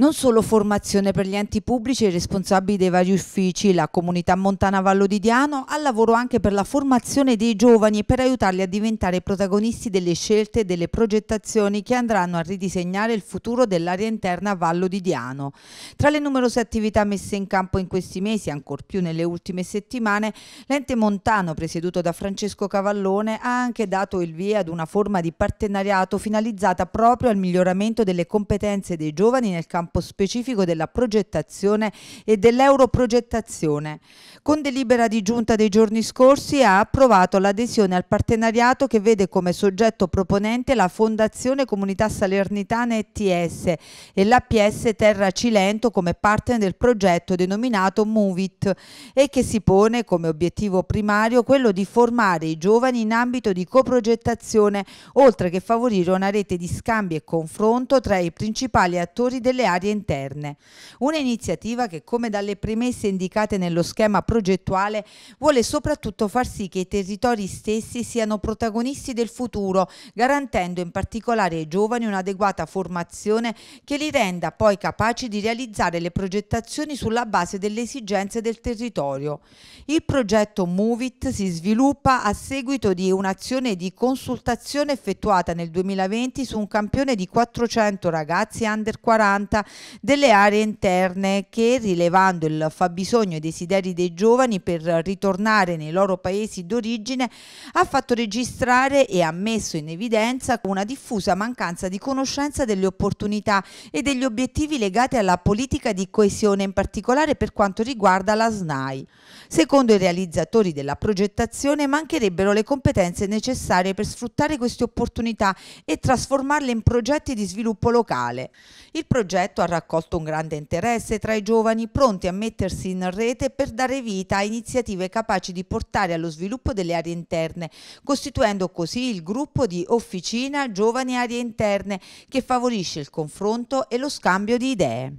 non solo formazione per gli enti pubblici e responsabili dei vari uffici, la comunità montana Vallo di Diano ha lavoro anche per la formazione dei giovani e per aiutarli a diventare protagonisti delle scelte e delle progettazioni che andranno a ridisegnare il futuro dell'area interna Vallo di Diano. Tra le numerose attività messe in campo in questi mesi, ancor più nelle ultime settimane, l'ente montano presieduto da Francesco Cavallone ha anche dato il via ad una forma di partenariato finalizzata proprio al miglioramento delle competenze dei giovani nel campo campo specifico della progettazione e dell'europrogettazione. Con delibera di giunta dei giorni scorsi ha approvato l'adesione al partenariato che vede come soggetto proponente la Fondazione Comunità Salernitana ETS e l'APS Terra Cilento come partner del progetto denominato MUVIT e che si pone come obiettivo primario quello di formare i giovani in ambito di coprogettazione oltre che favorire una rete di scambi e confronto tra i principali attori delle aree finanziarie interne. Un'iniziativa che, come dalle premesse indicate nello schema progettuale, vuole soprattutto far sì che i territori stessi siano protagonisti del futuro, garantendo in particolare ai giovani un'adeguata formazione che li renda poi capaci di realizzare le progettazioni sulla base delle esigenze del territorio. Il progetto Movit si sviluppa a seguito di un'azione di consultazione effettuata nel 2020 su un campione di 400 ragazzi under 40 delle aree interne che, rilevando il fabbisogno e i desideri dei giovani per ritornare nei loro paesi d'origine, ha fatto registrare e ha messo in evidenza una diffusa mancanza di conoscenza delle opportunità e degli obiettivi legati alla politica di coesione, in particolare per quanto riguarda la SNAI. Secondo i realizzatori della progettazione mancherebbero le competenze necessarie per sfruttare queste opportunità e trasformarle in progetti di sviluppo locale. Il progetto progetto ha raccolto un grande interesse tra i giovani pronti a mettersi in rete per dare vita a iniziative capaci di portare allo sviluppo delle aree interne, costituendo così il gruppo di Officina Giovani Aree Interne che favorisce il confronto e lo scambio di idee.